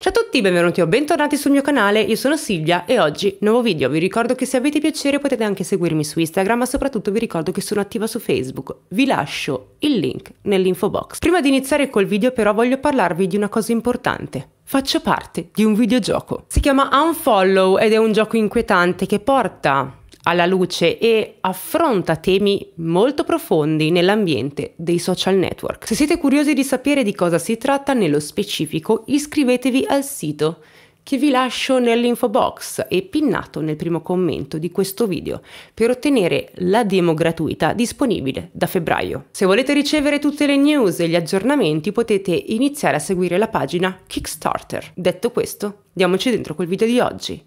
Ciao a tutti, benvenuti o bentornati sul mio canale, io sono Silvia e oggi nuovo video. Vi ricordo che se avete piacere potete anche seguirmi su Instagram, ma soprattutto vi ricordo che sono attiva su Facebook. Vi lascio il link nell'info box. Prima di iniziare col video però voglio parlarvi di una cosa importante faccio parte di un videogioco. Si chiama Unfollow ed è un gioco inquietante che porta alla luce e affronta temi molto profondi nell'ambiente dei social network. Se siete curiosi di sapere di cosa si tratta nello specifico, iscrivetevi al sito che vi lascio nell'info box e pinnato nel primo commento di questo video per ottenere la demo gratuita disponibile da febbraio. Se volete ricevere tutte le news e gli aggiornamenti potete iniziare a seguire la pagina Kickstarter. Detto questo, diamoci dentro col video di oggi.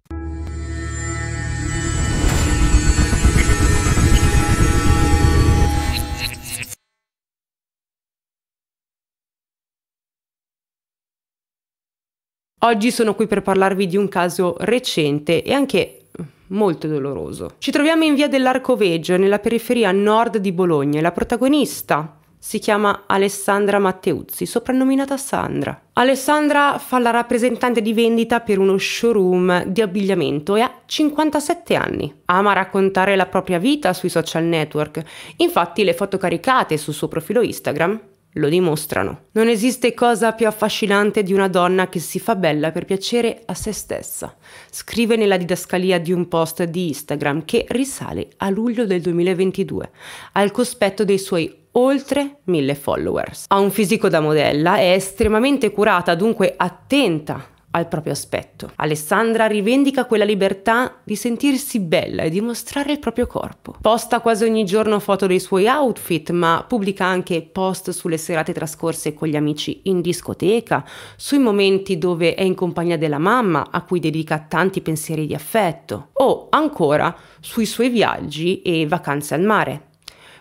Oggi sono qui per parlarvi di un caso recente e anche molto doloroso. Ci troviamo in via dell'Arcoveggio, nella periferia nord di Bologna, e la protagonista si chiama Alessandra Matteuzzi, soprannominata Sandra. Alessandra fa la rappresentante di vendita per uno showroom di abbigliamento e ha 57 anni. Ama raccontare la propria vita sui social network, infatti le foto caricate sul suo profilo Instagram lo dimostrano. Non esiste cosa più affascinante di una donna che si fa bella per piacere a se stessa. Scrive nella didascalia di un post di Instagram che risale a luglio del 2022, al cospetto dei suoi oltre mille followers. Ha un fisico da modella, è estremamente curata, dunque attenta al proprio aspetto. Alessandra rivendica quella libertà di sentirsi bella e di mostrare il proprio corpo. Posta quasi ogni giorno foto dei suoi outfit, ma pubblica anche post sulle serate trascorse con gli amici in discoteca, sui momenti dove è in compagnia della mamma, a cui dedica tanti pensieri di affetto, o ancora sui suoi viaggi e vacanze al mare.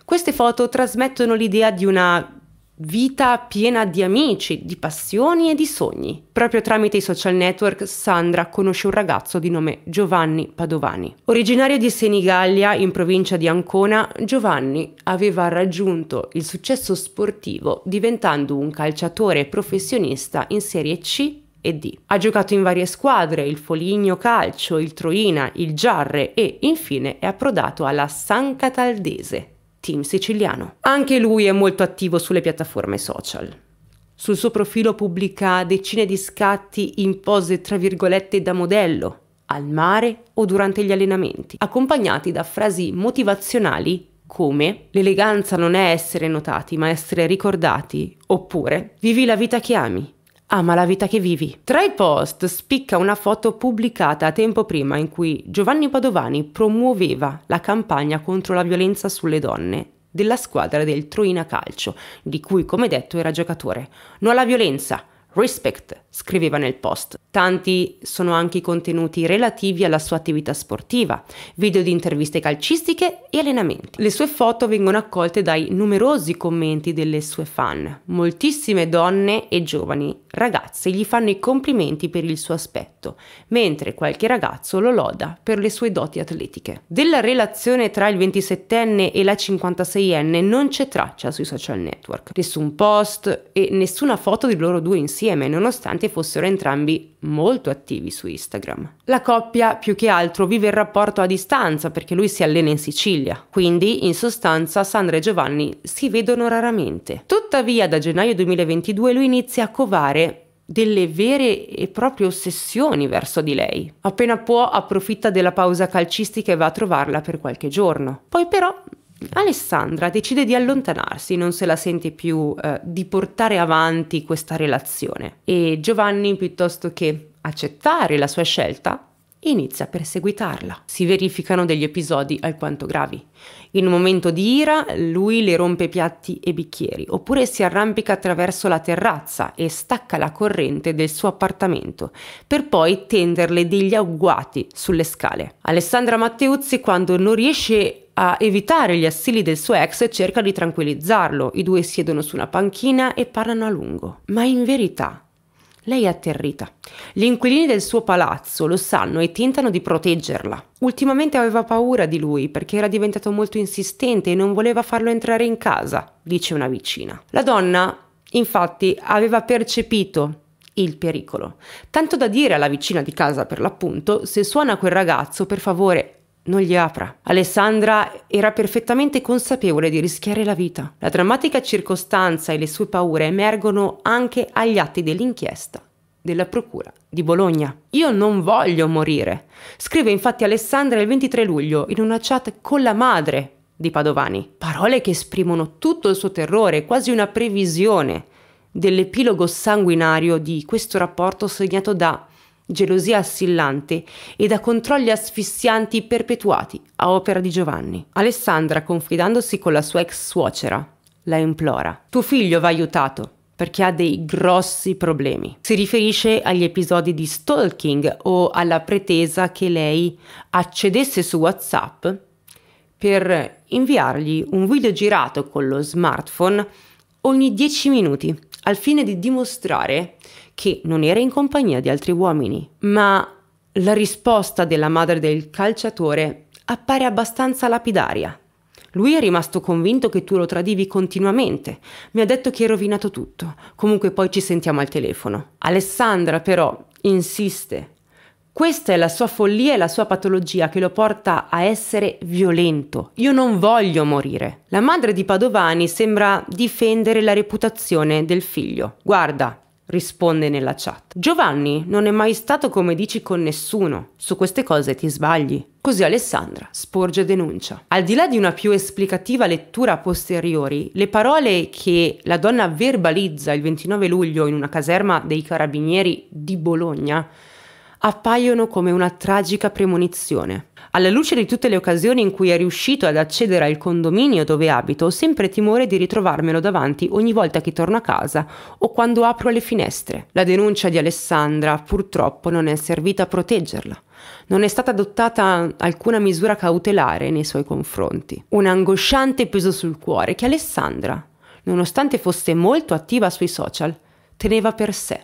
Queste foto trasmettono l'idea di una vita piena di amici, di passioni e di sogni. Proprio tramite i social network Sandra conosce un ragazzo di nome Giovanni Padovani. Originario di Senigallia, in provincia di Ancona, Giovanni aveva raggiunto il successo sportivo diventando un calciatore professionista in Serie C e D. Ha giocato in varie squadre, il Foligno Calcio, il Troina, il Giarre e infine è approdato alla San Cataldese. Team Siciliano. Anche lui è molto attivo sulle piattaforme social. Sul suo profilo pubblica decine di scatti in pose tra virgolette da modello, al mare o durante gli allenamenti, accompagnati da frasi motivazionali come l'eleganza non è essere notati ma essere ricordati oppure vivi la vita che ami ama la vita che vivi. Tra i post spicca una foto pubblicata tempo prima in cui Giovanni Padovani promuoveva la campagna contro la violenza sulle donne della squadra del Troina Calcio, di cui come detto era giocatore. No alla violenza, respect, scriveva nel post. Tanti sono anche i contenuti relativi alla sua attività sportiva, video di interviste calcistiche e allenamenti. Le sue foto vengono accolte dai numerosi commenti delle sue fan. Moltissime donne e giovani ragazze gli fanno i complimenti per il suo aspetto, mentre qualche ragazzo lo loda per le sue doti atletiche. Della relazione tra il 27enne e la 56enne non c'è traccia sui social network. Nessun post e nessuna foto di loro due insieme, nonostante nonostante fossero entrambi molto attivi su Instagram. La coppia più che altro vive il rapporto a distanza perché lui si allena in Sicilia, quindi in sostanza Sandra e Giovanni si vedono raramente. Tuttavia da gennaio 2022 lui inizia a covare delle vere e proprie ossessioni verso di lei. Appena può approfitta della pausa calcistica e va a trovarla per qualche giorno. Poi però Alessandra decide di allontanarsi, non se la sente più eh, di portare avanti questa relazione e Giovanni, piuttosto che accettare la sua scelta, inizia a perseguitarla. Si verificano degli episodi alquanto gravi. In un momento di ira lui le rompe piatti e bicchieri, oppure si arrampica attraverso la terrazza e stacca la corrente del suo appartamento, per poi tenderle degli agguati sulle scale. Alessandra Matteuzzi, quando non riesce a evitare gli assili del suo ex e cerca di tranquillizzarlo. I due siedono su una panchina e parlano a lungo. Ma in verità lei è atterrita. Gli inquilini del suo palazzo lo sanno e tentano di proteggerla. Ultimamente aveva paura di lui perché era diventato molto insistente e non voleva farlo entrare in casa, dice una vicina. La donna, infatti, aveva percepito il pericolo. Tanto da dire alla vicina di casa, per l'appunto, se suona quel ragazzo, per favore non gli apra. Alessandra era perfettamente consapevole di rischiare la vita. La drammatica circostanza e le sue paure emergono anche agli atti dell'inchiesta della Procura di Bologna. Io non voglio morire, scrive infatti Alessandra il 23 luglio in una chat con la madre di Padovani. Parole che esprimono tutto il suo terrore, quasi una previsione dell'epilogo sanguinario di questo rapporto segnato da gelosia assillante e da controlli asfissianti perpetuati a opera di Giovanni. Alessandra, confidandosi con la sua ex suocera, la implora. Tuo figlio va aiutato perché ha dei grossi problemi. Si riferisce agli episodi di stalking o alla pretesa che lei accedesse su WhatsApp per inviargli un video girato con lo smartphone ogni 10 minuti al fine di dimostrare che non era in compagnia di altri uomini. Ma la risposta della madre del calciatore appare abbastanza lapidaria. Lui è rimasto convinto che tu lo tradivi continuamente. Mi ha detto che hai rovinato tutto. Comunque poi ci sentiamo al telefono. Alessandra però insiste. Questa è la sua follia e la sua patologia che lo porta a essere violento. Io non voglio morire. La madre di Padovani sembra difendere la reputazione del figlio. Guarda, risponde nella chat. Giovanni non è mai stato come dici con nessuno, su queste cose ti sbagli. Così Alessandra sporge denuncia. Al di là di una più esplicativa lettura a posteriori, le parole che la donna verbalizza il 29 luglio in una caserma dei carabinieri di Bologna appaiono come una tragica premonizione. Alla luce di tutte le occasioni in cui è riuscito ad accedere al condominio dove abito, ho sempre timore di ritrovarmelo davanti ogni volta che torno a casa o quando apro le finestre. La denuncia di Alessandra purtroppo non è servita a proteggerla. Non è stata adottata alcuna misura cautelare nei suoi confronti. Un angosciante peso sul cuore che Alessandra, nonostante fosse molto attiva sui social, teneva per sé.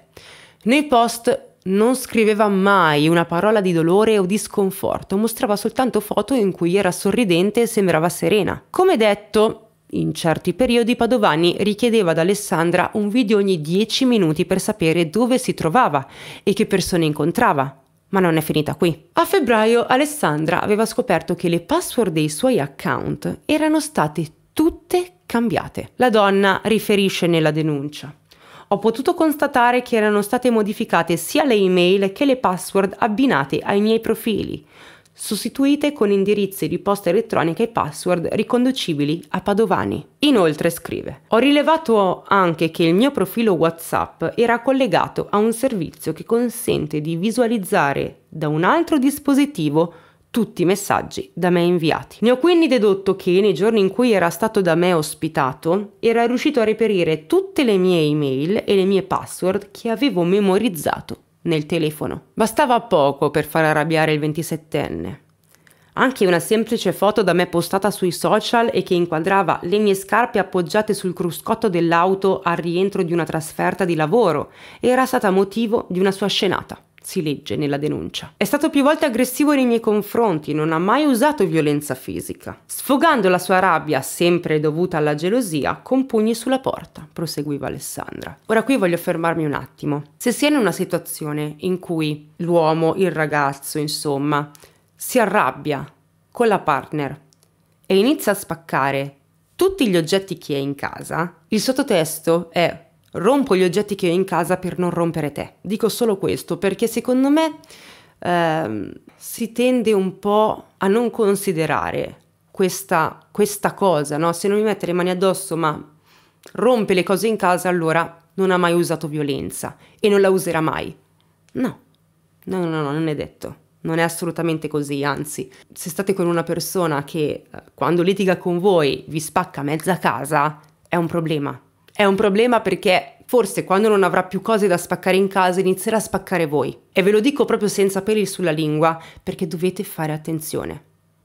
Nei post non scriveva mai una parola di dolore o di sconforto, mostrava soltanto foto in cui era sorridente e sembrava serena. Come detto, in certi periodi Padovani richiedeva ad Alessandra un video ogni 10 minuti per sapere dove si trovava e che persone incontrava. Ma non è finita qui. A febbraio Alessandra aveva scoperto che le password dei suoi account erano state tutte cambiate. La donna riferisce nella denuncia ho potuto constatare che erano state modificate sia le email che le password abbinate ai miei profili, sostituite con indirizzi di posta elettronica e password riconducibili a Padovani. Inoltre scrive: Ho rilevato anche che il mio profilo WhatsApp era collegato a un servizio che consente di visualizzare da un altro dispositivo tutti i messaggi da me inviati. Ne ho quindi dedotto che nei giorni in cui era stato da me ospitato era riuscito a reperire tutte le mie email e le mie password che avevo memorizzato nel telefono. Bastava poco per far arrabbiare il 27enne. Anche una semplice foto da me postata sui social e che inquadrava le mie scarpe appoggiate sul cruscotto dell'auto al rientro di una trasferta di lavoro era stata motivo di una sua scenata si legge nella denuncia. È stato più volte aggressivo nei miei confronti, non ha mai usato violenza fisica. Sfogando la sua rabbia, sempre dovuta alla gelosia, con pugni sulla porta, proseguiva Alessandra. Ora qui voglio fermarmi un attimo. Se si è in una situazione in cui l'uomo, il ragazzo, insomma, si arrabbia con la partner e inizia a spaccare tutti gli oggetti che è in casa, il sottotesto è rompo gli oggetti che ho in casa per non rompere te. Dico solo questo perché secondo me ehm, si tende un po' a non considerare questa, questa cosa, no? Se non mi mette le mani addosso ma rompe le cose in casa, allora non ha mai usato violenza e non la userà mai. No, no, no, no, non è detto. Non è assolutamente così, anzi, se state con una persona che eh, quando litiga con voi vi spacca mezza casa, è un problema, è un problema perché forse quando non avrà più cose da spaccare in casa inizierà a spaccare voi. E ve lo dico proprio senza peli sulla lingua, perché dovete fare attenzione.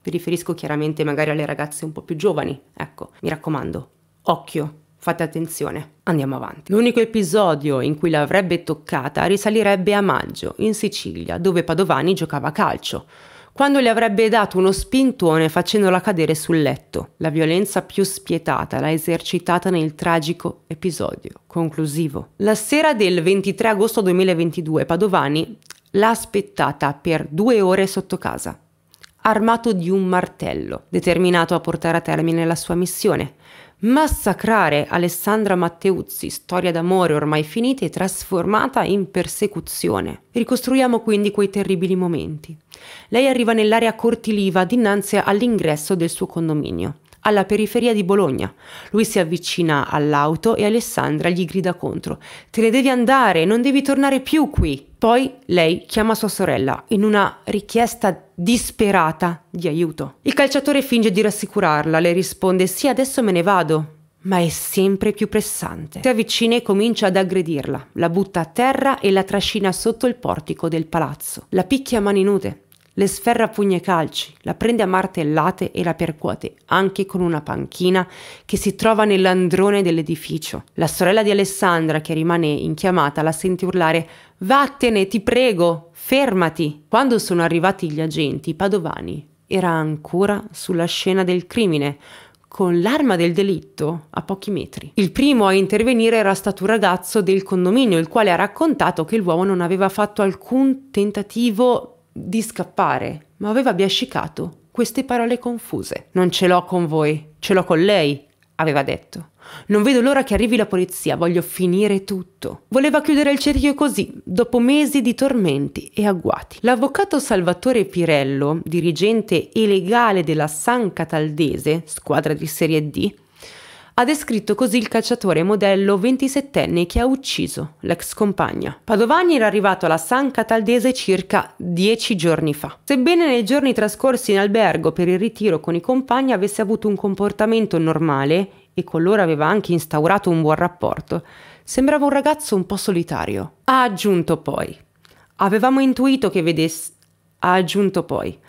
Mi riferisco chiaramente magari alle ragazze un po' più giovani. Ecco, mi raccomando, occhio, fate attenzione. Andiamo avanti. L'unico episodio in cui l'avrebbe toccata risalirebbe a maggio, in Sicilia, dove Padovani giocava a calcio quando le avrebbe dato uno spintone facendola cadere sul letto. La violenza più spietata l'ha esercitata nel tragico episodio conclusivo. La sera del 23 agosto 2022 Padovani l'ha aspettata per due ore sotto casa, armato di un martello, determinato a portare a termine la sua missione, massacrare Alessandra Matteuzzi, storia d'amore ormai finita e trasformata in persecuzione. Ricostruiamo quindi quei terribili momenti. Lei arriva nell'area cortiliva dinanzi all'ingresso del suo condominio alla periferia di Bologna. Lui si avvicina all'auto e Alessandra gli grida contro: Te ne devi andare, non devi tornare più qui. Poi lei chiama sua sorella in una richiesta disperata di aiuto. Il calciatore finge di rassicurarla, le risponde: Sì, adesso me ne vado, ma è sempre più pressante. Si avvicina e comincia ad aggredirla, la butta a terra e la trascina sotto il portico del palazzo. La picchia a mani nude. Le sferra pugni e calci, la prende a martellate e la percuote anche con una panchina che si trova nell'androne dell'edificio. La sorella di Alessandra, che rimane in chiamata, la sente urlare Vattene, ti prego, fermati. Quando sono arrivati gli agenti, Padovani era ancora sulla scena del crimine, con l'arma del delitto a pochi metri. Il primo a intervenire era stato un ragazzo del condominio, il quale ha raccontato che l'uomo non aveva fatto alcun tentativo di scappare, ma aveva biascicato queste parole confuse. Non ce l'ho con voi, ce l'ho con lei, aveva detto. Non vedo l'ora che arrivi la polizia, voglio finire tutto. Voleva chiudere il cerchio così, dopo mesi di tormenti e agguati. L'avvocato Salvatore Pirello, dirigente e legale della San Cataldese, squadra di Serie D, ha descritto così il calciatore modello 27enne che ha ucciso l'ex compagna. Padovani era arrivato alla San Cataldese circa dieci giorni fa. Sebbene nei giorni trascorsi in albergo per il ritiro con i compagni avesse avuto un comportamento normale e con loro aveva anche instaurato un buon rapporto, sembrava un ragazzo un po' solitario. Ha aggiunto poi: Avevamo intuito che vedesse. Ha aggiunto poi: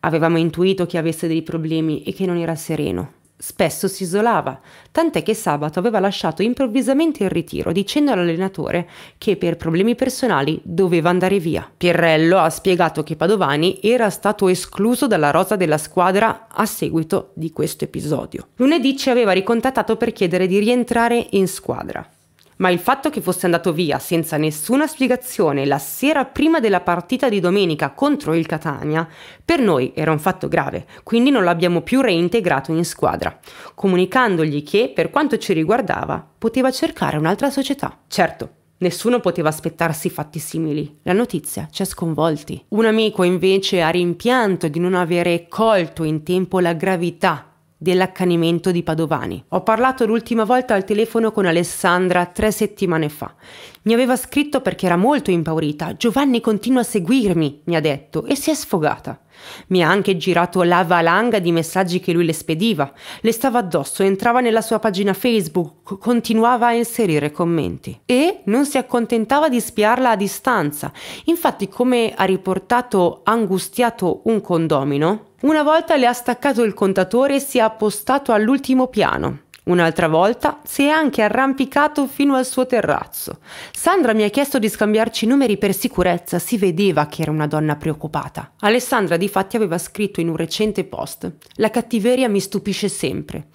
Avevamo intuito che avesse dei problemi e che non era sereno. Spesso si isolava, tant'è che sabato aveva lasciato improvvisamente il ritiro dicendo all'allenatore che per problemi personali doveva andare via. Pierrello ha spiegato che Padovani era stato escluso dalla rosa della squadra a seguito di questo episodio. Lunedì ci aveva ricontattato per chiedere di rientrare in squadra. Ma il fatto che fosse andato via senza nessuna spiegazione la sera prima della partita di domenica contro il Catania, per noi era un fatto grave, quindi non l'abbiamo più reintegrato in squadra, comunicandogli che, per quanto ci riguardava, poteva cercare un'altra società. Certo, Nessuno poteva aspettarsi fatti simili. La notizia ci ha sconvolti. Un amico invece ha rimpianto di non avere colto in tempo la gravità dell'accanimento di Padovani. Ho parlato l'ultima volta al telefono con Alessandra tre settimane fa. Mi aveva scritto perché era molto impaurita. Giovanni continua a seguirmi, mi ha detto, e si è sfogata. Mi ha anche girato la valanga di messaggi che lui le spediva. Le stava addosso, entrava nella sua pagina Facebook, continuava a inserire commenti. E non si accontentava di spiarla a distanza. Infatti, come ha riportato angustiato un condomino, una volta le ha staccato il contatore e si è appostato all'ultimo piano. Un'altra volta si è anche arrampicato fino al suo terrazzo. Sandra mi ha chiesto di scambiarci i numeri per sicurezza, si vedeva che era una donna preoccupata. Alessandra difatti aveva scritto in un recente post La cattiveria mi stupisce sempre.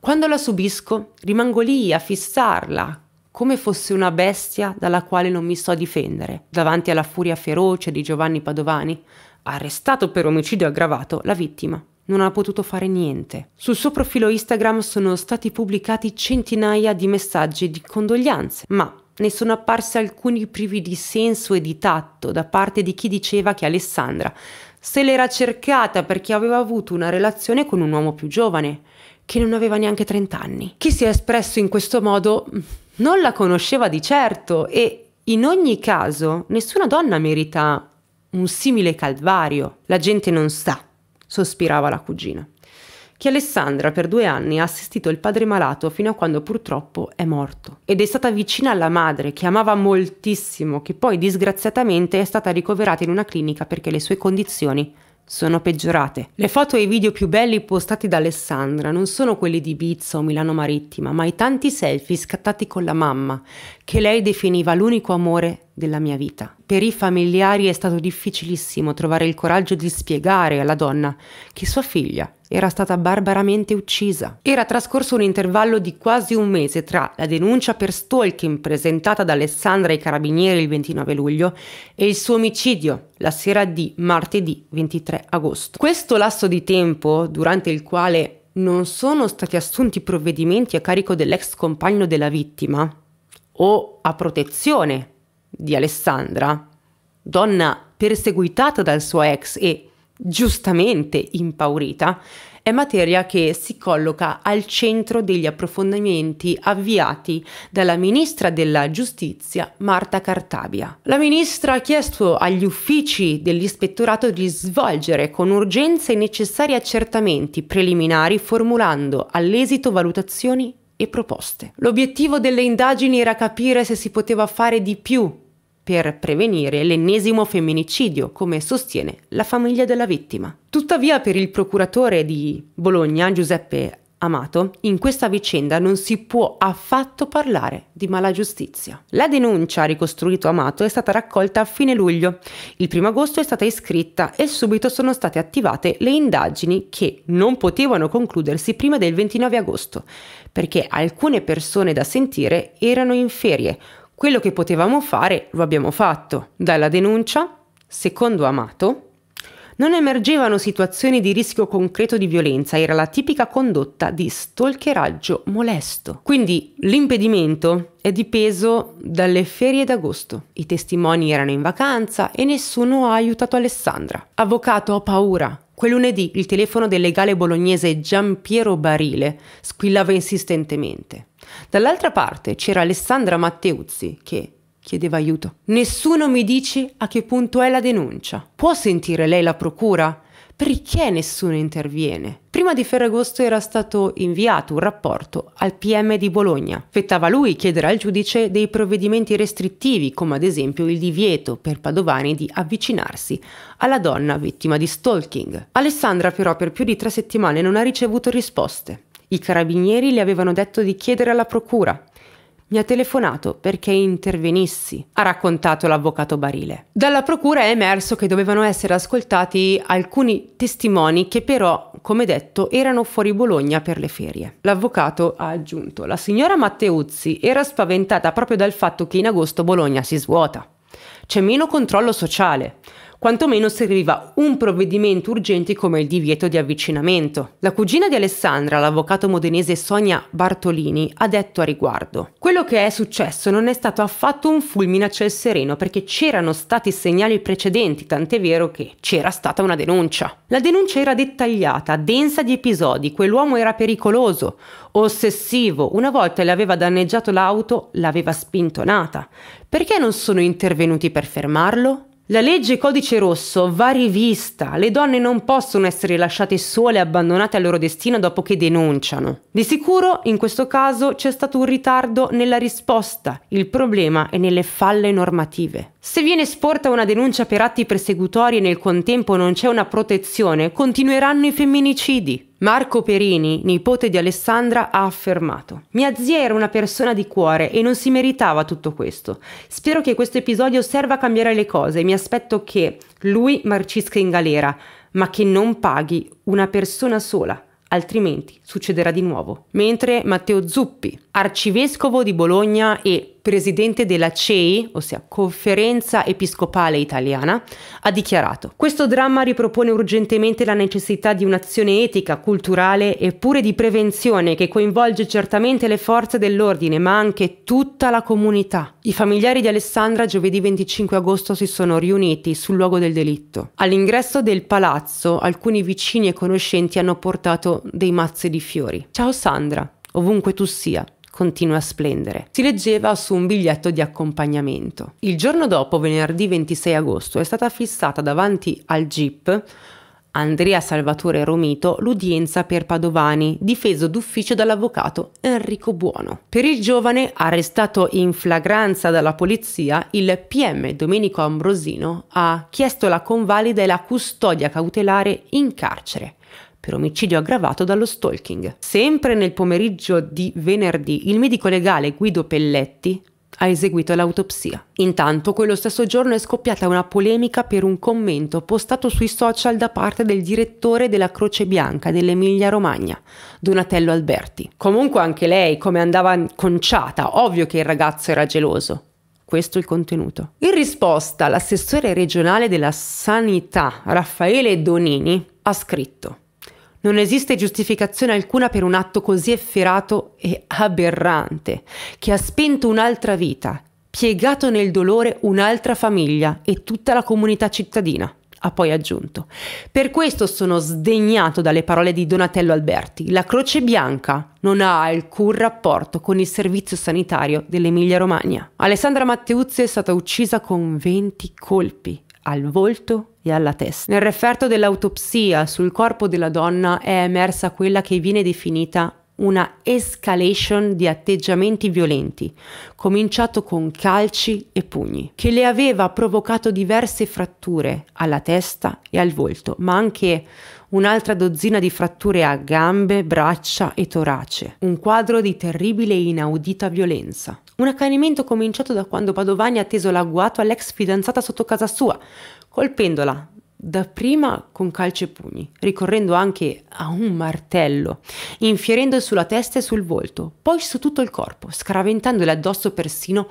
Quando la subisco rimango lì a fissarla, come fosse una bestia dalla quale non mi so difendere, davanti alla furia feroce di Giovanni Padovani, arrestato per omicidio aggravato, la vittima non ha potuto fare niente. Sul suo profilo Instagram sono stati pubblicati centinaia di messaggi di condoglianze, ma ne sono apparsi alcuni privi di senso e di tatto da parte di chi diceva che Alessandra se l'era cercata perché aveva avuto una relazione con un uomo più giovane, che non aveva neanche 30 anni. Chi si è espresso in questo modo mm, non la conosceva di certo e in ogni caso nessuna donna merita un simile calvario. La gente non sa, sospirava la cugina. Che Alessandra per due anni ha assistito il padre malato fino a quando purtroppo è morto. Ed è stata vicina alla madre, che amava moltissimo, che poi disgraziatamente è stata ricoverata in una clinica perché le sue condizioni sono peggiorate. Le foto e i video più belli postati da Alessandra non sono quelli di Ibiza o Milano Marittima, ma i tanti selfie scattati con la mamma, che lei definiva l'unico amore della mia vita. Per i familiari è stato difficilissimo trovare il coraggio di spiegare alla donna che sua figlia era stata barbaramente uccisa. Era trascorso un intervallo di quasi un mese tra la denuncia per stalking presentata da Alessandra ai carabinieri il 29 luglio e il suo omicidio la sera di martedì 23 agosto. Questo lasso di tempo, durante il quale non sono stati assunti provvedimenti a carico dell'ex compagno della vittima, o a protezione di Alessandra, donna perseguitata dal suo ex e giustamente impaurita, è materia che si colloca al centro degli approfondimenti avviati dalla ministra della giustizia Marta Cartabia. La ministra ha chiesto agli uffici dell'ispettorato di svolgere con urgenza i necessari accertamenti preliminari formulando all'esito valutazioni e proposte. L'obiettivo delle indagini era capire se si poteva fare di più per prevenire l'ennesimo femminicidio, come sostiene la famiglia della vittima. Tuttavia per il procuratore di Bologna, Giuseppe Amato, in questa vicenda non si può affatto parlare di malagiustizia. La denuncia ricostruito Amato è stata raccolta a fine luglio. Il primo agosto è stata iscritta e subito sono state attivate le indagini che non potevano concludersi prima del 29 agosto, perché alcune persone da sentire erano in ferie. Quello che potevamo fare lo abbiamo fatto. Dalla denuncia, secondo Amato, non emergevano situazioni di rischio concreto di violenza, era la tipica condotta di stalkeraggio molesto. Quindi l'impedimento è dipeso dalle ferie d'agosto. I testimoni erano in vacanza e nessuno ha aiutato Alessandra. Avvocato, ho paura. Quel lunedì il telefono del legale bolognese Giampiero Barile squillava insistentemente. Dall'altra parte c'era Alessandra Matteuzzi che, chiedeva aiuto. Nessuno mi dice a che punto è la denuncia. Può sentire lei la procura? Perché nessuno interviene? Prima di Ferragosto era stato inviato un rapporto al PM di Bologna. Fettava lui chiedere al giudice dei provvedimenti restrittivi, come ad esempio il divieto per Padovani di avvicinarsi alla donna vittima di stalking. Alessandra però per più di tre settimane non ha ricevuto risposte. I carabinieri le avevano detto di chiedere alla procura mi ha telefonato perché intervenissi, ha raccontato l'avvocato Barile. Dalla procura è emerso che dovevano essere ascoltati alcuni testimoni che però, come detto, erano fuori Bologna per le ferie. L'avvocato ha aggiunto, la signora Matteuzzi era spaventata proprio dal fatto che in agosto Bologna si svuota. C'è meno controllo sociale quantomeno serviva un provvedimento urgente come il divieto di avvicinamento. La cugina di Alessandra, l'avvocato modenese Sonia Bartolini, ha detto a riguardo: Quello che è successo non è stato affatto un fulmine a ciel sereno perché c'erano stati segnali precedenti, tant'è vero che c'era stata una denuncia. La denuncia era dettagliata, densa di episodi, quell'uomo era pericoloso, ossessivo, una volta le aveva danneggiato l'auto, l'aveva spintonata. Perché non sono intervenuti per fermarlo? La legge Codice Rosso va rivista, le donne non possono essere lasciate sole e abbandonate al loro destino dopo che denunciano. Di sicuro in questo caso c'è stato un ritardo nella risposta, il problema è nelle falle normative. Se viene sporta una denuncia per atti persecutori e nel contempo non c'è una protezione, continueranno i femminicidi. Marco Perini, nipote di Alessandra, ha affermato: Mia zia era una persona di cuore e non si meritava tutto questo. Spero che questo episodio serva a cambiare le cose mi aspetto che lui marcisca in galera, ma che non paghi una persona sola altrimenti succederà di nuovo. Mentre Matteo Zuppi, arcivescovo di Bologna e presidente della CEI, ossia Conferenza Episcopale Italiana, ha dichiarato Questo dramma ripropone urgentemente la necessità di un'azione etica, culturale e pure di prevenzione che coinvolge certamente le forze dell'ordine, ma anche tutta la comunità. I familiari di Alessandra giovedì 25 agosto si sono riuniti sul luogo del delitto. All'ingresso del palazzo alcuni vicini e conoscenti hanno portato dei mazzi di fiori. Ciao Sandra, ovunque tu sia continua a splendere. Si leggeva su un biglietto di accompagnamento. Il giorno dopo, venerdì 26 agosto, è stata fissata davanti al Jeep Andrea Salvatore Romito l'udienza per Padovani, difeso d'ufficio dall'avvocato Enrico Buono. Per il giovane, arrestato in flagranza dalla polizia, il PM Domenico Ambrosino ha chiesto la convalida e la custodia cautelare in carcere per omicidio aggravato dallo stalking. Sempre nel pomeriggio di venerdì, il medico legale Guido Pelletti ha eseguito l'autopsia. Intanto, quello stesso giorno è scoppiata una polemica per un commento postato sui social da parte del direttore della Croce Bianca dell'Emilia Romagna, Donatello Alberti. Comunque anche lei, come andava conciata, ovvio che il ragazzo era geloso. Questo è il contenuto. In risposta, l'assessore regionale della sanità, Raffaele Donini, ha scritto non esiste giustificazione alcuna per un atto così efferato e aberrante, che ha spento un'altra vita, piegato nel dolore un'altra famiglia e tutta la comunità cittadina ha poi aggiunto. Per questo sono sdegnato dalle parole di Donatello Alberti. La Croce Bianca non ha alcun rapporto con il servizio sanitario dell'Emilia Romagna. Alessandra Matteuzzi è stata uccisa con 20 colpi al volto e alla testa. Nel referto dell'autopsia sul corpo della donna è emersa quella che viene definita una escalation di atteggiamenti violenti, cominciato con calci e pugni, che le aveva provocato diverse fratture alla testa e al volto, ma anche un'altra dozzina di fratture a gambe, braccia e torace. Un quadro di terribile e inaudita violenza. Un accanimento cominciato da quando Padovani ha teso l'agguato all'ex fidanzata sotto casa sua, colpendola dapprima con calci e pugni, ricorrendo anche a un martello, infierendo sulla testa e sul volto, poi su tutto il corpo, scaraventandole addosso persino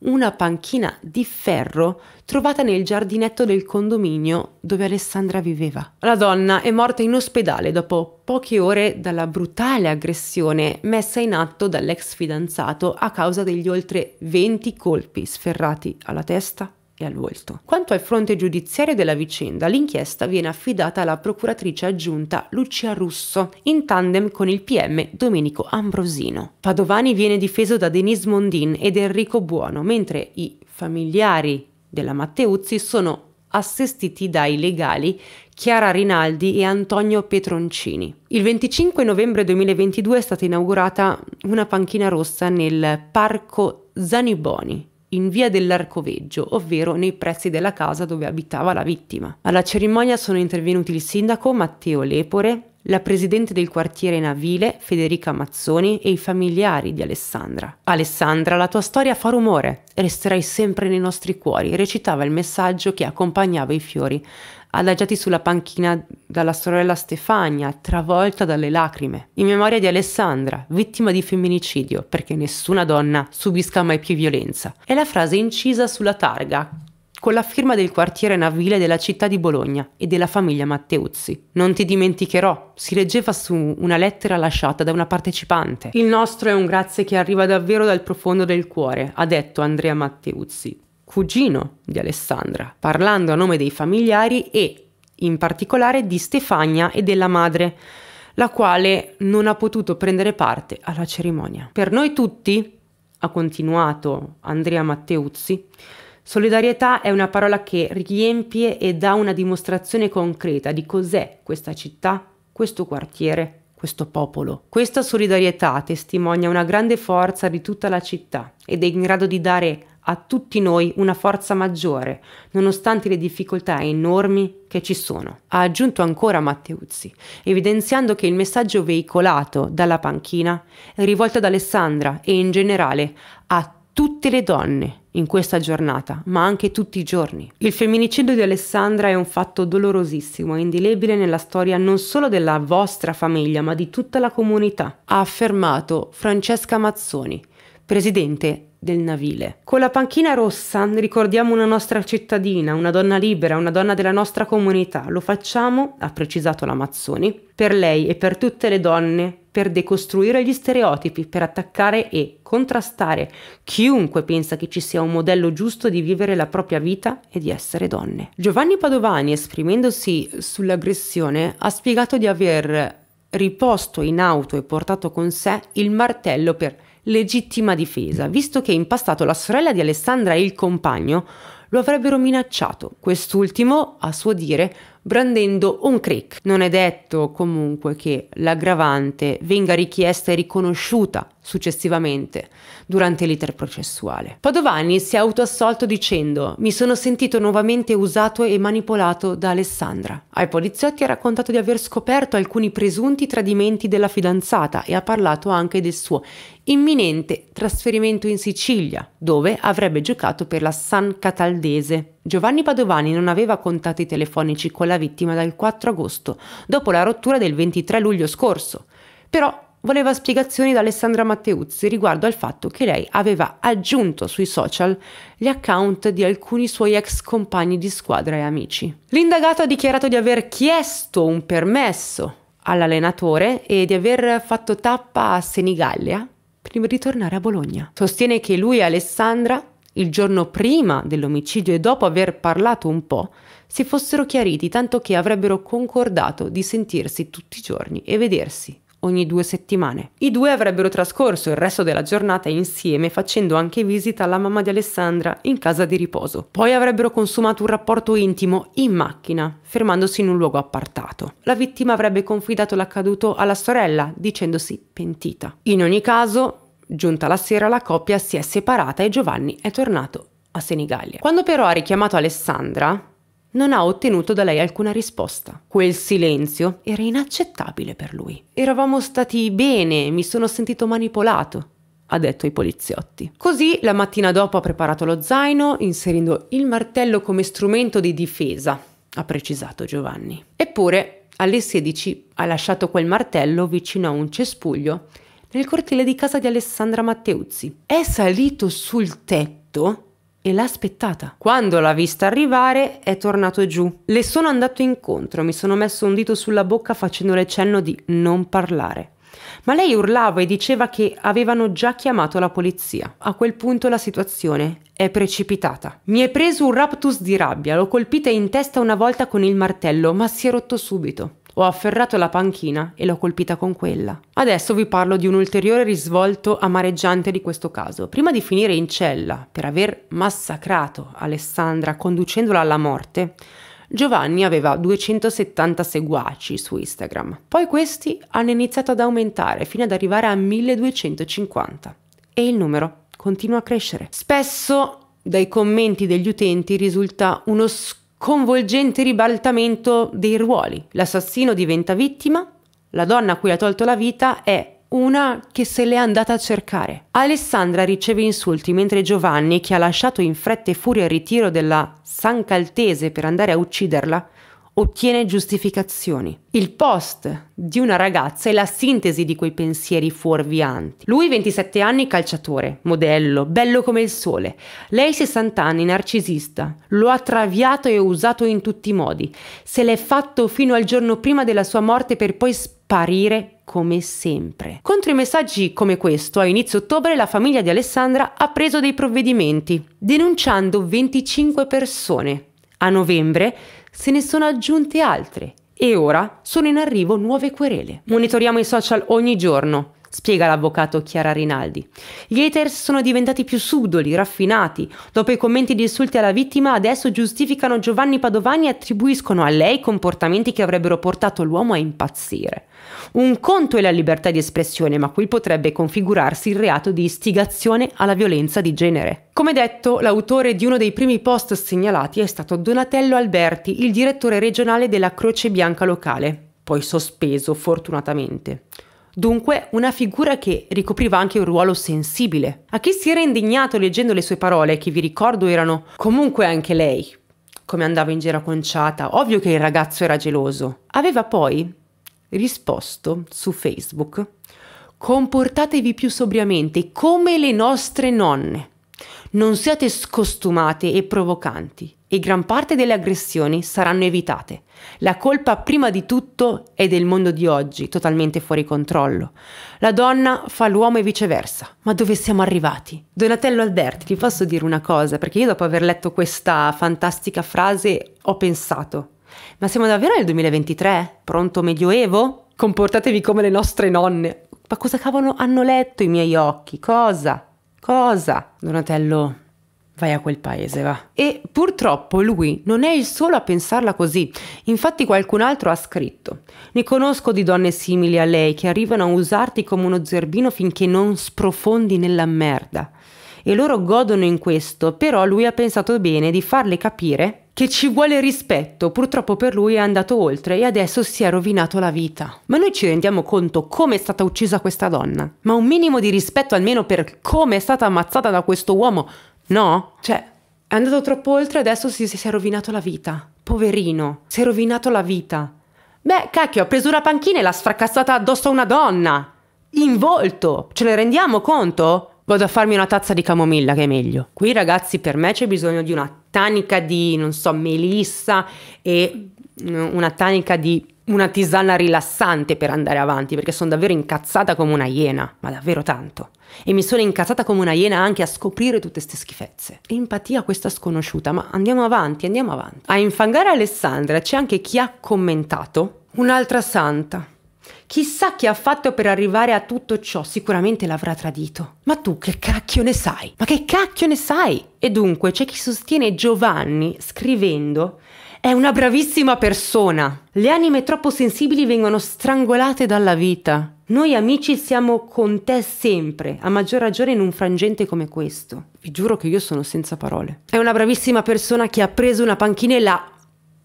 una panchina di ferro trovata nel giardinetto del condominio dove Alessandra viveva. La donna è morta in ospedale dopo poche ore dalla brutale aggressione messa in atto dall'ex fidanzato a causa degli oltre 20 colpi sferrati alla testa e al volto. Quanto al fronte giudiziario della vicenda, l'inchiesta viene affidata alla procuratrice aggiunta Lucia Russo, in tandem con il PM Domenico Ambrosino. Padovani viene difeso da Denise Mondin ed Enrico Buono, mentre i familiari della Matteuzzi sono assistiti dai legali Chiara Rinaldi e Antonio Petroncini. Il 25 novembre 2022 è stata inaugurata una panchina rossa nel Parco Zaniboni, in via dell'Arcoveggio, ovvero nei pressi della casa dove abitava la vittima. Alla cerimonia sono intervenuti il sindaco Matteo Lepore, la presidente del quartiere Navile, Federica Mazzoni, e i familiari di Alessandra. Alessandra, la tua storia fa rumore, resterai sempre nei nostri cuori, recitava il messaggio che accompagnava i fiori adagiati sulla panchina dalla sorella Stefania, travolta dalle lacrime, in memoria di Alessandra, vittima di femminicidio, perché nessuna donna subisca mai più violenza. È la frase incisa sulla targa con la firma del quartiere navile della città di Bologna e della famiglia Matteuzzi. Non ti dimenticherò, si leggeva su una lettera lasciata da una partecipante. Il nostro è un grazie che arriva davvero dal profondo del cuore, ha detto Andrea Matteuzzi cugino di Alessandra, parlando a nome dei familiari e in particolare di Stefania e della madre, la quale non ha potuto prendere parte alla cerimonia. Per noi tutti, ha continuato Andrea Matteuzzi, solidarietà è una parola che riempie e dà una dimostrazione concreta di cos'è questa città, questo quartiere, questo popolo. Questa solidarietà testimonia una grande forza di tutta la città ed è in grado di dare a tutti noi una forza maggiore, nonostante le difficoltà enormi che ci sono. Ha aggiunto ancora Matteuzzi, evidenziando che il messaggio veicolato dalla panchina è rivolto ad Alessandra e in generale a tutte le donne in questa giornata, ma anche tutti i giorni. Il femminicidio di Alessandra è un fatto dolorosissimo e indelebile nella storia non solo della vostra famiglia, ma di tutta la comunità, ha affermato Francesca Mazzoni, presidente del navile. Con la panchina rossa ricordiamo una nostra cittadina, una donna libera, una donna della nostra comunità. Lo facciamo, ha precisato la Mazzoni, per lei e per tutte le donne, per decostruire gli stereotipi, per attaccare e contrastare chiunque pensa che ci sia un modello giusto di vivere la propria vita e di essere donne. Giovanni Padovani, esprimendosi sull'aggressione, ha spiegato di aver riposto in auto e portato con sé il martello per legittima difesa, visto che in passato la sorella di Alessandra e il compagno lo avrebbero minacciato, quest'ultimo, a suo dire, brandendo un crick. Non è detto comunque che l'aggravante venga richiesta e riconosciuta successivamente durante l'iter processuale. Padovani si è autoassolto dicendo mi sono sentito nuovamente usato e manipolato da Alessandra. Ai poliziotti ha raccontato di aver scoperto alcuni presunti tradimenti della fidanzata e ha parlato anche del suo imminente trasferimento in Sicilia, dove avrebbe giocato per la San Cataldese. Giovanni Padovani non aveva contatti telefonici con la vittima dal 4 agosto, dopo la rottura del 23 luglio scorso, però voleva spiegazioni da Alessandra Matteuzzi riguardo al fatto che lei aveva aggiunto sui social gli account di alcuni suoi ex compagni di squadra e amici. L'indagato ha dichiarato di aver chiesto un permesso all'allenatore e di aver fatto tappa a Senigallia prima di tornare a Bologna. Sostiene che lui e Alessandra, il giorno prima dell'omicidio e dopo aver parlato un po', si fossero chiariti tanto che avrebbero concordato di sentirsi tutti i giorni e vedersi ogni due settimane. I due avrebbero trascorso il resto della giornata insieme facendo anche visita alla mamma di Alessandra in casa di riposo. Poi avrebbero consumato un rapporto intimo in macchina, fermandosi in un luogo appartato. La vittima avrebbe confidato l'accaduto alla sorella, dicendosi pentita. In ogni caso, Giunta la sera la coppia si è separata e Giovanni è tornato a Senigallia. Quando però ha richiamato Alessandra, non ha ottenuto da lei alcuna risposta. Quel silenzio era inaccettabile per lui. Eravamo stati bene, mi sono sentito manipolato ha detto ai poliziotti. Così la mattina dopo ha preparato lo zaino inserendo il martello come strumento di difesa, ha precisato Giovanni. Eppure alle 16 ha lasciato quel martello vicino a un cespuglio nel cortile di casa di Alessandra Matteuzzi. È salito sul tetto e l'ha aspettata. Quando l'ha vista arrivare è tornato giù. Le sono andato incontro, mi sono messo un dito sulla bocca facendole cenno di non parlare. Ma lei urlava e diceva che avevano già chiamato la polizia. A quel punto la situazione è precipitata. Mi è preso un raptus di rabbia, l'ho colpita in testa una volta con il martello, ma si è rotto subito ho afferrato la panchina e l'ho colpita con quella. Adesso vi parlo di un ulteriore risvolto amareggiante di questo caso. Prima di finire in cella per aver massacrato Alessandra conducendola alla morte, Giovanni aveva 270 seguaci su Instagram. Poi questi hanno iniziato ad aumentare fino ad arrivare a 1250 e il numero continua a crescere. Spesso dai commenti degli utenti risulta uno scopo coinvolgente ribaltamento dei ruoli. L'assassino diventa vittima, la donna a cui ha tolto la vita è una che se l'è andata a cercare. Alessandra riceve insulti mentre Giovanni, che ha lasciato in fretta e furia il ritiro della San Caltese per andare a ucciderla, ottiene giustificazioni. Il post di una ragazza è la sintesi di quei pensieri fuorvianti. Lui 27 anni calciatore, modello, bello come il sole. Lei 60 anni narcisista. Lo ha traviato e usato in tutti i modi. Se l'è fatto fino al giorno prima della sua morte per poi sparire come sempre. Contro i messaggi come questo, a inizio ottobre la famiglia di Alessandra ha preso dei provvedimenti, denunciando 25 persone. A novembre se ne sono aggiunte altre e ora sono in arrivo nuove querele. Monitoriamo i social ogni giorno, spiega l'avvocato Chiara Rinaldi. Gli haters sono diventati più subdoli, raffinati. Dopo i commenti di insulti alla vittima, adesso giustificano Giovanni Padovani e attribuiscono a lei comportamenti che avrebbero portato l'uomo a impazzire. Un conto è la libertà di espressione, ma qui potrebbe configurarsi il reato di istigazione alla violenza di genere. Come detto, l'autore di uno dei primi post segnalati è stato Donatello Alberti, il direttore regionale della Croce Bianca locale, poi sospeso fortunatamente dunque una figura che ricopriva anche un ruolo sensibile. A chi si era indignato leggendo le sue parole, che vi ricordo erano comunque anche lei, come andava in giro conciata, ovvio che il ragazzo era geloso, aveva poi risposto su Facebook comportatevi più sobriamente come le nostre nonne. Non siate scostumate e provocanti e gran parte delle aggressioni saranno evitate. La colpa prima di tutto è del mondo di oggi, totalmente fuori controllo. La donna fa l'uomo e viceversa. Ma dove siamo arrivati? Donatello Alberti, ti posso dire una cosa, perché io dopo aver letto questa fantastica frase ho pensato, ma siamo davvero nel 2023? Pronto medioevo? Comportatevi come le nostre nonne. Ma cosa cavolo hanno letto i miei occhi? Cosa? Cosa? Donatello vai a quel paese, va. E purtroppo lui non è il solo a pensarla così. Infatti qualcun altro ha scritto: "Ne conosco di donne simili a lei che arrivano a usarti come uno zerbino finché non sprofondi nella merda". E loro godono in questo, però lui ha pensato bene di farle capire che ci vuole rispetto, purtroppo per lui è andato oltre e adesso si è rovinato la vita. Ma noi ci rendiamo conto come è stata uccisa questa donna? Ma un minimo di rispetto almeno per come è stata ammazzata da questo uomo? No? Cioè, è andato troppo oltre e adesso si, si è rovinato la vita. Poverino, si è rovinato la vita. Beh, cacchio, ha preso una panchina e l'ha sfracassata addosso a una donna. In volto, ce ne rendiamo conto? Vado a farmi una tazza di camomilla che è meglio. Qui ragazzi per me c'è bisogno di una tanica di, non so, melissa e una tanica di una tisana rilassante per andare avanti, perché sono davvero incazzata come una iena, ma davvero tanto. E mi sono incazzata come una iena anche a scoprire tutte queste schifezze. Empatia questa sconosciuta, ma andiamo avanti, andiamo avanti. A infangare Alessandra c'è anche chi ha commentato un'altra santa Chissà che ha fatto per arrivare a tutto ciò, sicuramente l'avrà tradito. Ma tu che cacchio ne sai? Ma che cacchio ne sai? E dunque c'è chi sostiene Giovanni scrivendo è una bravissima persona. Le anime troppo sensibili vengono strangolate dalla vita. Noi amici siamo con te sempre, a maggior ragione in un frangente come questo. Vi giuro che io sono senza parole. È una bravissima persona che ha preso una panchina e l'ha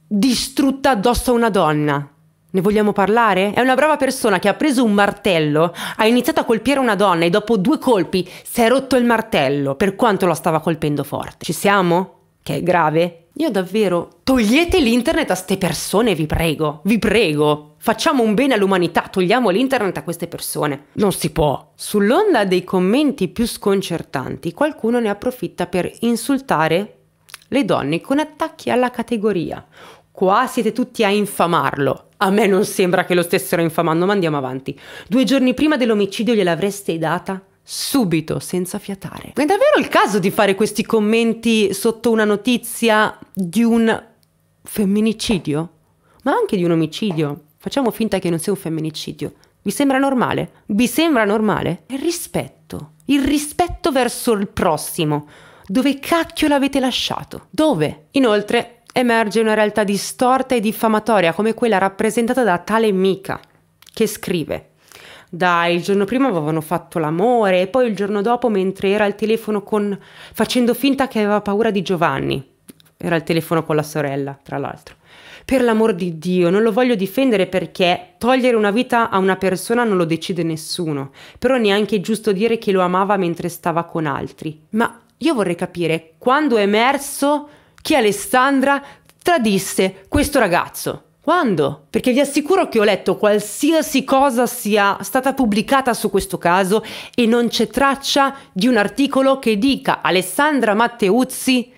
distrutta addosso a una donna. Ne vogliamo parlare? È una brava persona che ha preso un martello, ha iniziato a colpire una donna e dopo due colpi si è rotto il martello per quanto la stava colpendo forte. Ci siamo? Che è grave? Io davvero... Togliete l'internet a ste persone, vi prego. Vi prego. Facciamo un bene all'umanità, togliamo l'internet a queste persone. Non si può. Sull'onda dei commenti più sconcertanti, qualcuno ne approfitta per insultare le donne con attacchi alla categoria. Qua siete tutti a infamarlo. A me non sembra che lo stessero infamando, ma andiamo avanti. Due giorni prima dell'omicidio gliel'avreste data? Subito, senza fiatare. È davvero il caso di fare questi commenti sotto una notizia di un femminicidio? Ma anche di un omicidio. Facciamo finta che non sia un femminicidio. Vi sembra normale? Vi sembra normale? Il rispetto. Il rispetto verso il prossimo. Dove cacchio l'avete lasciato? Dove? Inoltre, emerge una realtà distorta e diffamatoria come quella rappresentata da tale Mika, che scrive dai, il giorno prima avevano fatto l'amore e poi il giorno dopo mentre era al telefono con... facendo finta che aveva paura di Giovanni. Era al telefono con la sorella, tra l'altro. Per l'amor di Dio, non lo voglio difendere perché togliere una vita a una persona non lo decide nessuno, però neanche è giusto dire che lo amava mentre stava con altri. Ma io vorrei capire quando è emerso che Alessandra tradisse questo ragazzo. Quando? Perché vi assicuro che ho letto qualsiasi cosa sia stata pubblicata su questo caso e non c'è traccia di un articolo che dica Alessandra Matteuzzi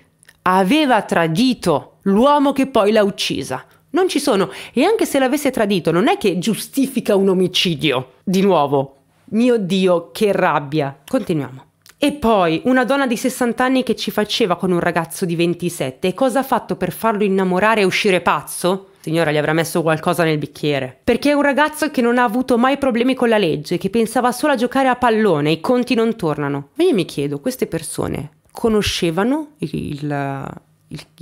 aveva tradito l'uomo che poi l'ha uccisa. Non ci sono. E anche se l'avesse tradito, non è che giustifica un omicidio. Di nuovo. Mio Dio, che rabbia. Continuiamo. E poi una donna di 60 anni che ci faceva con un ragazzo di 27 e cosa ha fatto per farlo innamorare e uscire pazzo? Signora, gli avrà messo qualcosa nel bicchiere. Perché è un ragazzo che non ha avuto mai problemi con la legge, che pensava solo a giocare a pallone, i conti non tornano. Ma io mi chiedo, queste persone conoscevano il,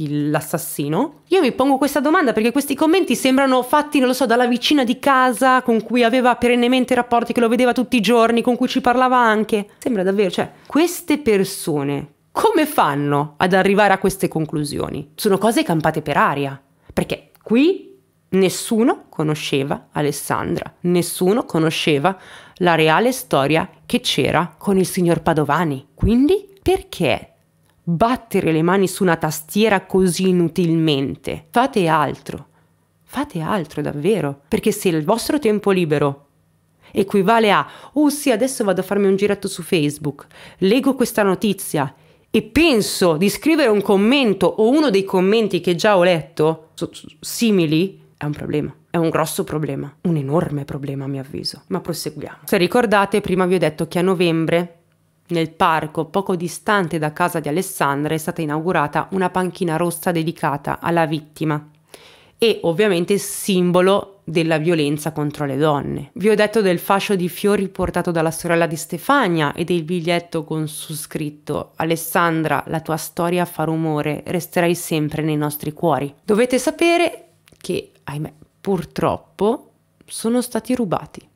l'assassino? Io mi pongo questa domanda perché questi commenti sembrano fatti, non lo so, dalla vicina di casa con cui aveva perennemente rapporti, che lo vedeva tutti i giorni, con cui ci parlava anche. Sembra davvero, cioè, queste persone come fanno ad arrivare a queste conclusioni? Sono cose campate per aria, perché qui nessuno conosceva Alessandra, nessuno conosceva la reale storia che c'era con il signor Padovani. Quindi perché battere le mani su una tastiera così inutilmente. Fate altro. Fate altro davvero, perché se il vostro tempo libero equivale a oh sì, adesso vado a farmi un giretto su Facebook, leggo questa notizia e penso di scrivere un commento o uno dei commenti che già ho letto, simili, è un problema. È un grosso problema, un enorme problema a mio avviso. Ma proseguiamo. Se ricordate, prima vi ho detto che a novembre nel parco, poco distante da casa di Alessandra, è stata inaugurata una panchina rossa dedicata alla vittima e ovviamente simbolo della violenza contro le donne. Vi ho detto del fascio di fiori portato dalla sorella di Stefania e del biglietto con su scritto Alessandra, la tua storia fa rumore, resterai sempre nei nostri cuori. Dovete sapere che, ahimè, purtroppo sono stati rubati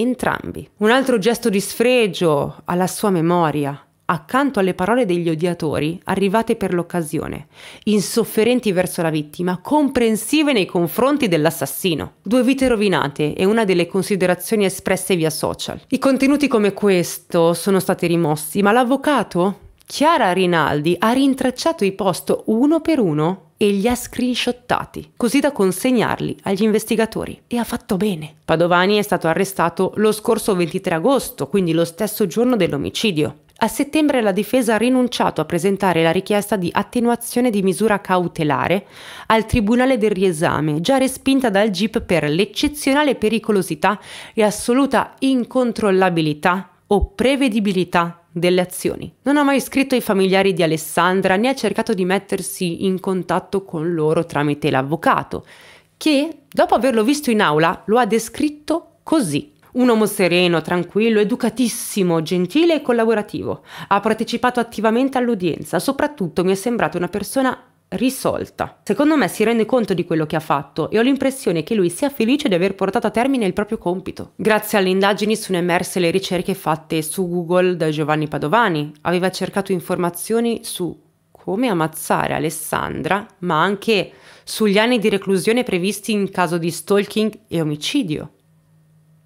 entrambi. Un altro gesto di sfregio alla sua memoria, accanto alle parole degli odiatori arrivate per l'occasione, insofferenti verso la vittima, comprensive nei confronti dell'assassino. Due vite rovinate è una delle considerazioni espresse via social. I contenuti come questo sono stati rimossi, ma l'avvocato Chiara Rinaldi ha rintracciato i post uno per uno e li ha screenshottati, così da consegnarli agli investigatori. E ha fatto bene. Padovani è stato arrestato lo scorso 23 agosto, quindi lo stesso giorno dell'omicidio. A settembre la difesa ha rinunciato a presentare la richiesta di attenuazione di misura cautelare al Tribunale del riesame, già respinta dal GIP per l'eccezionale pericolosità e assoluta incontrollabilità o prevedibilità delle azioni. Non ha mai scritto ai familiari di Alessandra né ha cercato di mettersi in contatto con loro tramite l'avvocato, che, dopo averlo visto in aula, lo ha descritto così. Un uomo sereno, tranquillo, educatissimo, gentile e collaborativo. Ha partecipato attivamente all'udienza, soprattutto mi è sembrata una persona risolta. Secondo me si rende conto di quello che ha fatto e ho l'impressione che lui sia felice di aver portato a termine il proprio compito. Grazie alle indagini sono emerse le ricerche fatte su Google da Giovanni Padovani. Aveva cercato informazioni su come ammazzare Alessandra, ma anche sugli anni di reclusione previsti in caso di stalking e omicidio.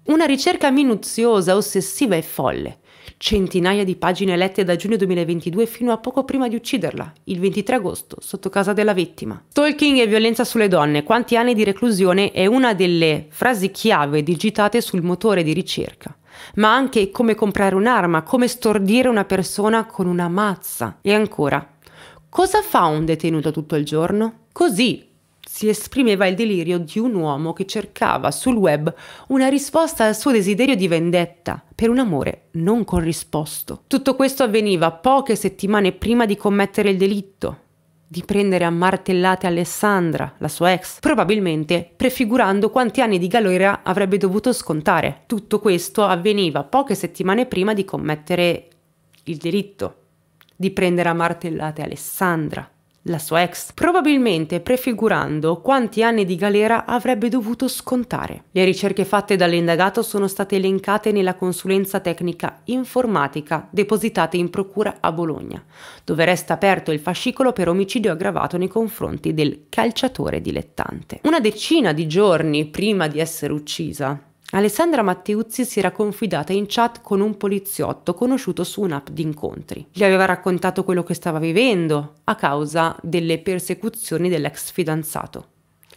Una ricerca minuziosa, ossessiva e folle. Centinaia di pagine lette da giugno 2022 fino a poco prima di ucciderla, il 23 agosto, sotto casa della vittima. Stalking e violenza sulle donne, quanti anni di reclusione è una delle frasi chiave digitate sul motore di ricerca ma anche come comprare un'arma, come stordire una persona con una mazza. E ancora, cosa fa un detenuto tutto il giorno? Così, si esprimeva il delirio di un uomo che cercava sul web una risposta al suo desiderio di vendetta per un amore non corrisposto. Tutto questo avveniva poche settimane prima di commettere il delitto, di prendere a martellate Alessandra, la sua ex, probabilmente prefigurando quanti anni di galera avrebbe dovuto scontare. Tutto questo avveniva poche settimane prima di commettere il delitto, di prendere a martellate Alessandra la sua ex, probabilmente prefigurando quanti anni di galera avrebbe dovuto scontare. Le ricerche fatte dall'indagato sono state elencate nella consulenza tecnica informatica depositata in procura a Bologna, dove resta aperto il fascicolo per omicidio aggravato nei confronti del calciatore dilettante. Una decina di giorni prima di essere uccisa, Alessandra Matteuzzi si era confidata in chat con un poliziotto conosciuto su un'app di incontri. Gli aveva raccontato quello che stava vivendo a causa delle persecuzioni dell'ex fidanzato.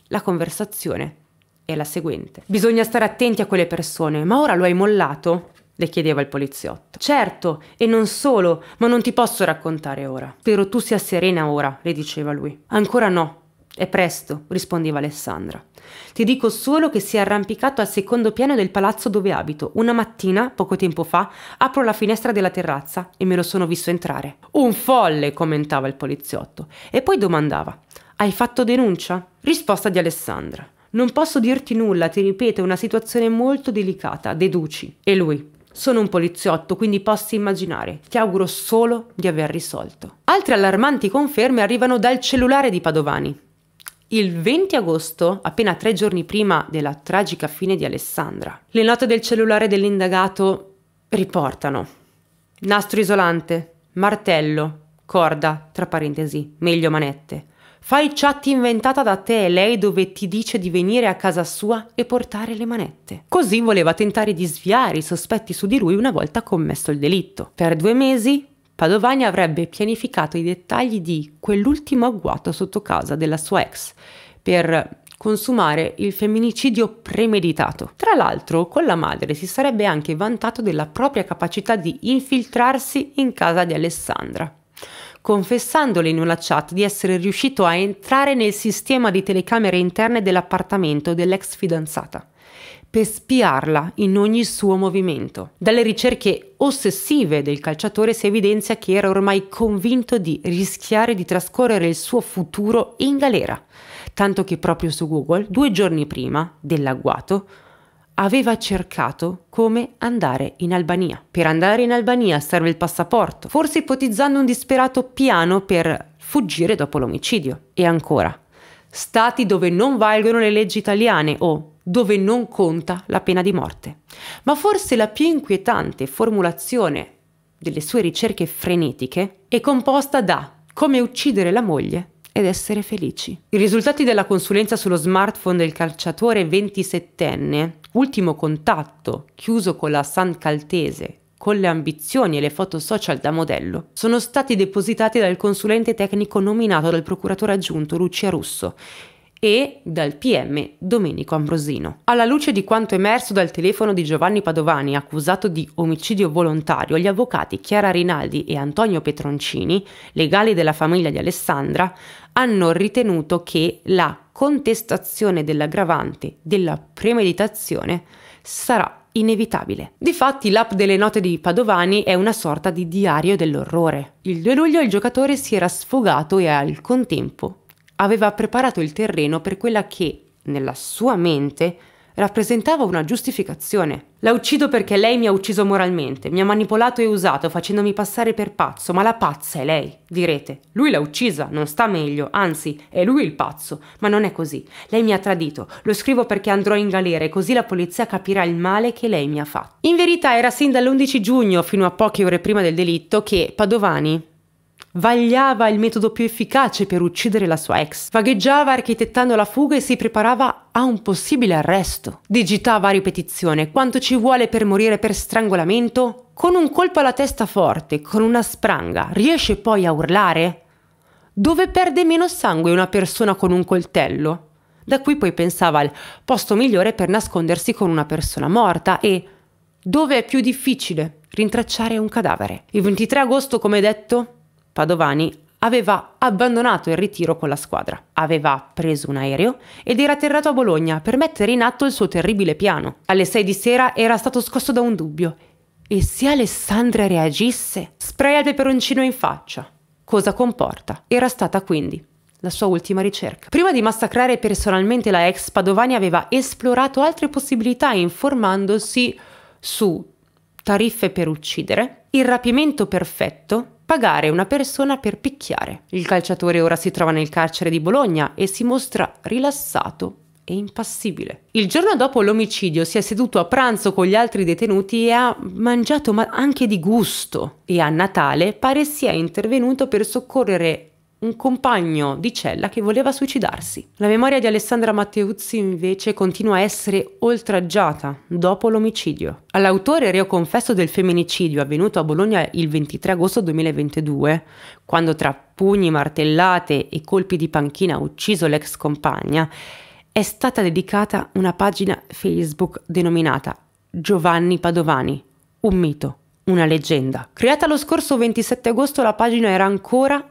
La conversazione è la seguente. Bisogna stare attenti a quelle persone, ma ora lo hai mollato? le chiedeva il poliziotto. Certo, e non solo, ma non ti posso raccontare ora. Spero tu sia serena ora, le diceva lui. Ancora no, è presto, rispondeva Alessandra. Ti dico solo che si è arrampicato al secondo piano del palazzo dove abito. Una mattina, poco tempo fa, apro la finestra della terrazza e me lo sono visto entrare. Un folle, commentava il poliziotto. E poi domandava: Hai fatto denuncia? Risposta di Alessandra. Non posso dirti nulla, ti ripeto, è una situazione molto delicata, deduci. E lui, sono un poliziotto, quindi posso immaginare. Ti auguro solo di aver risolto. Altre allarmanti conferme arrivano dal cellulare di Padovani il 20 agosto, appena tre giorni prima della tragica fine di Alessandra. Le note del cellulare dell'indagato riportano nastro isolante, martello, corda, tra parentesi, meglio manette. Fai chat inventata da te e lei dove ti dice di venire a casa sua e portare le manette. Così voleva tentare di sviare i sospetti su di lui una volta commesso il delitto. Per due mesi Padovani avrebbe pianificato i dettagli di quell'ultimo agguato sotto casa della sua ex per consumare il femminicidio premeditato. Tra l'altro, con la madre si sarebbe anche vantato della propria capacità di infiltrarsi in casa di Alessandra confessandole in una chat di essere riuscito a entrare nel sistema di telecamere interne dell'appartamento dell'ex fidanzata per spiarla in ogni suo movimento. Dalle ricerche ossessive del calciatore si evidenzia che era ormai convinto di rischiare di trascorrere il suo futuro in galera, tanto che proprio su Google, due giorni prima dell'agguato, aveva cercato come andare in Albania. Per andare in Albania serve il passaporto, forse ipotizzando un disperato piano per fuggire dopo l'omicidio. E ancora, stati dove non valgono le leggi italiane o dove non conta la pena di morte. Ma forse la più inquietante formulazione delle sue ricerche frenetiche è composta da come uccidere la moglie ed essere felici. I risultati della consulenza sullo smartphone del calciatore 27enne, ultimo contatto chiuso con la San Caltese con le ambizioni e le foto social da modello, sono stati depositati dal consulente tecnico nominato dal procuratore aggiunto Lucia Russo e dal PM Domenico Ambrosino. Alla luce di quanto emerso dal telefono di Giovanni Padovani, accusato di omicidio volontario, gli avvocati Chiara Rinaldi e Antonio Petroncini, legali della famiglia di Alessandra, hanno ritenuto che la contestazione dell'aggravante della premeditazione sarà inevitabile. Difatti, l'app delle note di Padovani è una sorta di diario dell'orrore. Il 2 luglio il giocatore si era sfogato e al contempo aveva preparato il terreno per quella che, nella sua mente, rappresentava una giustificazione. La uccido perché lei mi ha ucciso moralmente, mi ha manipolato e usato facendomi passare per pazzo, ma la pazza è lei, direte. Lui l'ha uccisa, non sta meglio, anzi è lui il pazzo, ma non è così. Lei mi ha tradito, lo scrivo perché andrò in galera e così la polizia capirà il male che lei mi ha fatto. In verità era sin dall'11 giugno, fino a poche ore prima del delitto, che Padovani Vagliava il metodo più efficace per uccidere la sua ex. Vagheggiava architettando la fuga e si preparava a un possibile arresto. Digitava a ripetizione quanto ci vuole per morire per strangolamento? Con un colpo alla testa forte, con una spranga, riesce poi a urlare? Dove perde meno sangue una persona con un coltello? Da qui poi pensava al posto migliore per nascondersi con una persona morta e dove è più difficile rintracciare un cadavere. Il 23 agosto, come detto, Padovani aveva abbandonato il ritiro con la squadra, aveva preso un aereo ed era atterrato a Bologna per mettere in atto il suo terribile piano. Alle 6 di sera era stato scosso da un dubbio. E se Alessandra reagisse? Spray al peperoncino in faccia. Cosa comporta? Era stata quindi la sua ultima ricerca. Prima di massacrare personalmente la ex, Padovani aveva esplorato altre possibilità informandosi su tariffe per uccidere, il rapimento perfetto pagare una persona per picchiare. Il calciatore ora si trova nel carcere di Bologna e si mostra rilassato e impassibile. Il giorno dopo l'omicidio si è seduto a pranzo con gli altri detenuti e ha mangiato ma anche di gusto e a Natale pare sia intervenuto per soccorrere un compagno di cella che voleva suicidarsi. La memoria di Alessandra Matteuzzi invece continua a essere oltraggiata dopo l'omicidio. All'autore reo confesso del femminicidio avvenuto a Bologna il 23 agosto 2022, quando tra pugni, martellate e colpi di panchina ha ucciso l'ex compagna, è stata dedicata una pagina Facebook denominata Giovanni Padovani, un mito, una leggenda. Creata lo scorso 27 agosto la pagina era ancora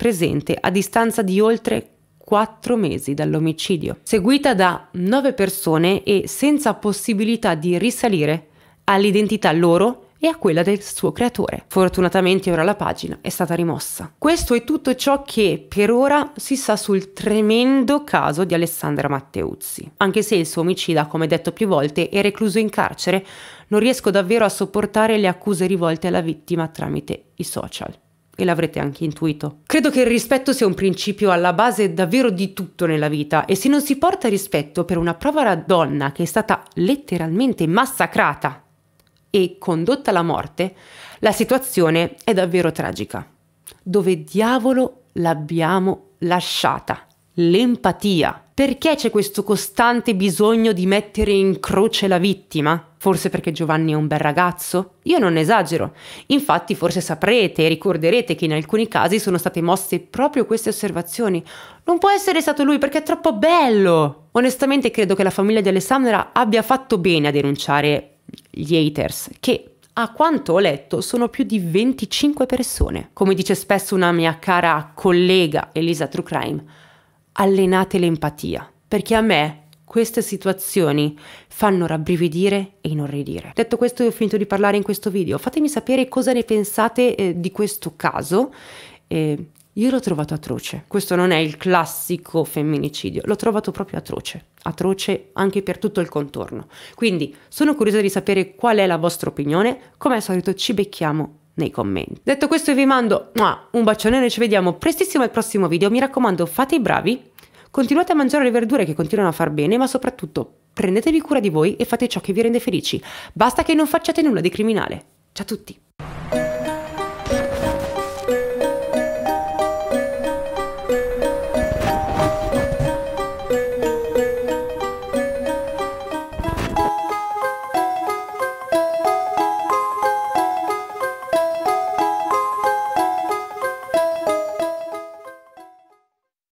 presente a distanza di oltre 4 mesi dall'omicidio, seguita da 9 persone e senza possibilità di risalire all'identità loro e a quella del suo creatore. Fortunatamente ora la pagina è stata rimossa. Questo è tutto ciò che per ora si sa sul tremendo caso di Alessandra Matteuzzi. Anche se il suo omicida, come detto più volte, è recluso in carcere, non riesco davvero a sopportare le accuse rivolte alla vittima tramite i social e l'avrete anche intuito. Credo che il rispetto sia un principio alla base davvero di tutto nella vita e se non si porta rispetto per una povera donna che è stata letteralmente massacrata e condotta alla morte, la situazione è davvero tragica. Dove diavolo l'abbiamo lasciata? L'empatia. Perché c'è questo costante bisogno di mettere in croce la vittima? Forse perché Giovanni è un bel ragazzo? Io non esagero. Infatti forse saprete e ricorderete che in alcuni casi sono state mosse proprio queste osservazioni. Non può essere stato lui perché è troppo bello! Onestamente credo che la famiglia di Alessandra abbia fatto bene a denunciare gli haters, che a quanto ho letto sono più di 25 persone. Come dice spesso una mia cara collega Elisa True Crime, allenate l'empatia, perché a me queste situazioni fanno rabbrividire e inorridire. Detto questo, ho finito di parlare in questo video. Fatemi sapere cosa ne pensate eh, di questo caso. Eh, io l'ho trovato atroce. Questo non è il classico femminicidio, l'ho trovato proprio atroce. Atroce anche per tutto il contorno. Quindi sono curiosa di sapere qual è la vostra opinione. Come al solito, ci becchiamo nei commenti. Detto questo vi mando un bacione e ci vediamo prestissimo al prossimo video. Mi raccomando fate i bravi, continuate a mangiare le verdure che continuano a far bene, ma soprattutto prendetevi cura di voi e fate ciò che vi rende felici. Basta che non facciate nulla di criminale. Ciao a tutti!